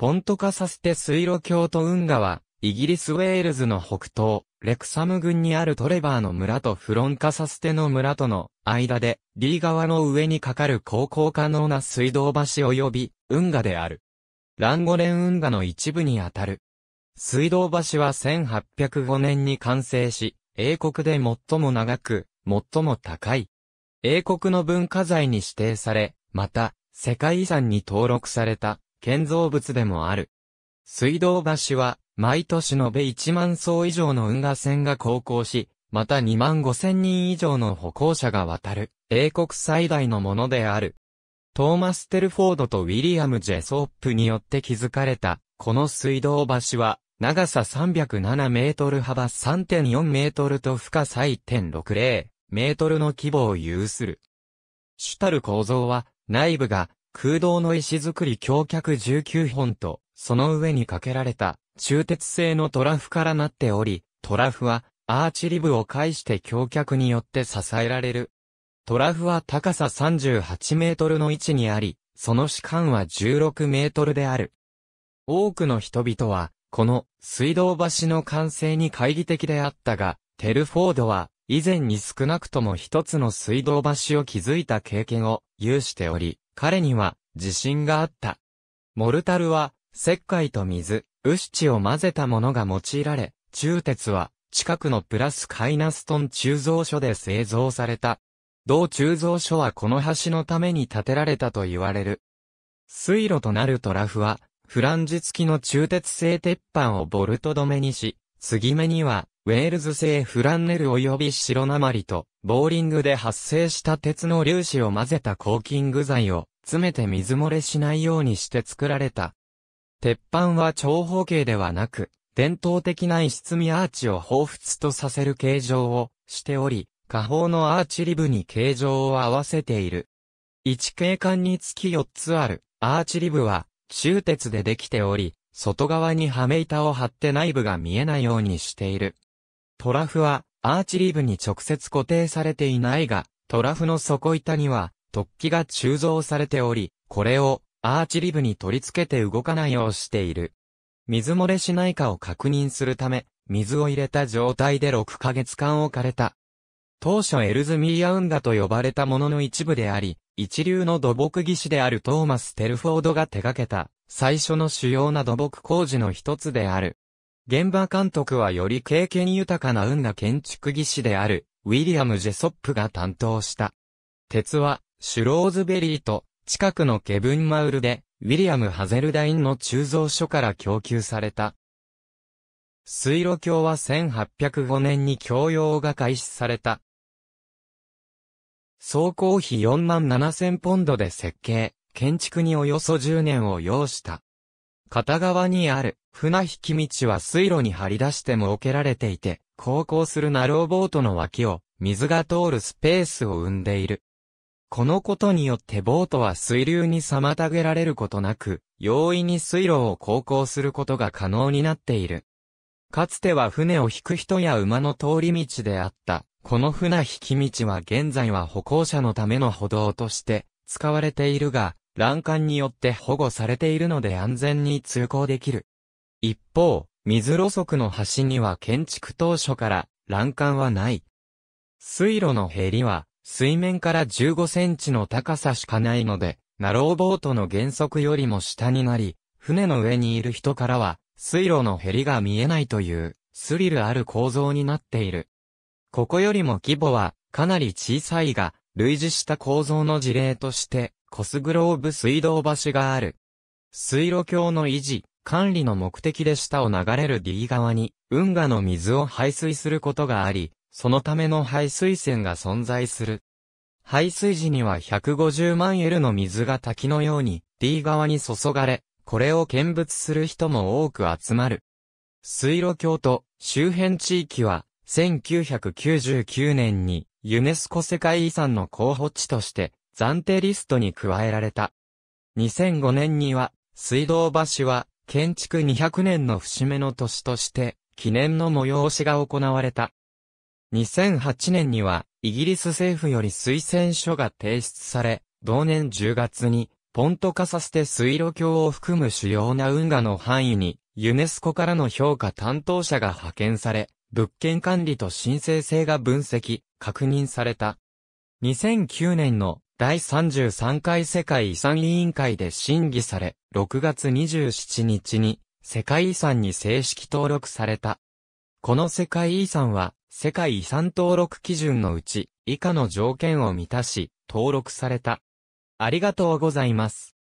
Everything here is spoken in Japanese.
ポントカサステ水路橋と運河は、イギリスウェールズの北東、レクサム郡にあるトレバーの村とフロンカサステの村との間で、D 側の上に架かる航行可能な水道橋及び、運河である。ランゴレン運河の一部にあたる。水道橋は1805年に完成し、英国で最も長く、最も高い。英国の文化財に指定され、また、世界遺産に登録された、建造物でもある。水道橋は、毎年延べ1万層以上の運河船が航行し、また2万5千人以上の歩行者が渡る、英国最大のものである。トーマス・テルフォードとウィリアム・ジェソップによって築かれた、この水道橋は、長さ307メートル幅3.4メートルと深さ1.60メートルの規模を有する。主たる構造は、内部が空洞の石造り橋脚19本と、その上に架けられた中鉄製のトラフからなっており、トラフはアーチリブを介して橋脚によって支えられる。トラフは高さ38メートルの位置にあり、その主間は16メートルである。多くの人々は、この水道橋の完成に懐疑的であったが、テルフォードは以前に少なくとも一つの水道橋を築いた経験を有しており、彼には自信があった。モルタルは石灰と水、ウシチを混ぜたものが用いられ、中鉄は近くのプラスカイナストン鋳造所で製造された。同鋳造所はこの橋のために建てられたと言われる。水路となるトラフは、フランジ付きの中鉄製鉄板をボルト止めにし、継ぎ目には、ウェールズ製フランネル及び白鉛と、ボーリングで発生した鉄の粒子を混ぜたコーキング剤を詰めて水漏れしないようにして作られた。鉄板は長方形ではなく、伝統的な石積みアーチを彷彿とさせる形状をしており、下方のアーチリブに形状を合わせている。1景観につき4つあるアーチリブは、中鉄でできており、外側に羽目板を張って内部が見えないようにしている。トラフは、アーチリーブに直接固定されていないが、トラフの底板には突起が鋳造されており、これをアーチリブに取り付けて動かないようしている。水漏れしないかを確認するため、水を入れた状態で6ヶ月間置かれた。当初エルズミーアウンダと呼ばれたものの一部であり、一流の土木技師であるトーマス・テルフォードが手掛けた、最初の主要な土木工事の一つである。現場監督はより経験豊かな運な建築技師である、ウィリアム・ジェソップが担当した。鉄は、シュローズベリーと、近くのケブン・マウルで、ウィリアム・ハゼルダインの鋳造所から供給された。水路橋は1805年に供用が開始された。総工費4万7000ポンドで設計、建築におよそ10年を要した。片側にある船引き道は水路に張り出して設けられていて、航行するナローボートの脇を水が通るスペースを生んでいる。このことによってボートは水流に妨げられることなく、容易に水路を航行することが可能になっている。かつては船を引く人や馬の通り道であった。この船引き道は現在は歩行者のための歩道として使われているが、欄干によって保護されているので安全に通行できる。一方、水路側の橋には建築当初から欄干はない。水路のへりは水面から15センチの高さしかないので、ナローボートの原則よりも下になり、船の上にいる人からは水路のへりが見えないというスリルある構造になっている。ここよりも規模はかなり小さいが、類似した構造の事例として、コスグローブ水道橋がある。水路橋の維持、管理の目的で下を流れる D 側に、運河の水を排水することがあり、そのための排水線が存在する。排水時には150万 L の水が滝のように D 側に注がれ、これを見物する人も多く集まる。水路橋と周辺地域は1999年にユネスコ世界遺産の候補地として暫定リストに加えられた。2005年には、水道橋は建築200年の節目の年として記念の催しが行われた。2008年には、イギリス政府より推薦書が提出され、同年10月に、ポント化させて水路橋を含む主要な運河の範囲に、ユネスコからの評価担当者が派遣され、物件管理と申請性が分析、確認された。2009年の第33回世界遺産委員会で審議され、6月27日に世界遺産に正式登録された。この世界遺産は世界遺産登録基準のうち以下の条件を満たし登録された。ありがとうございます。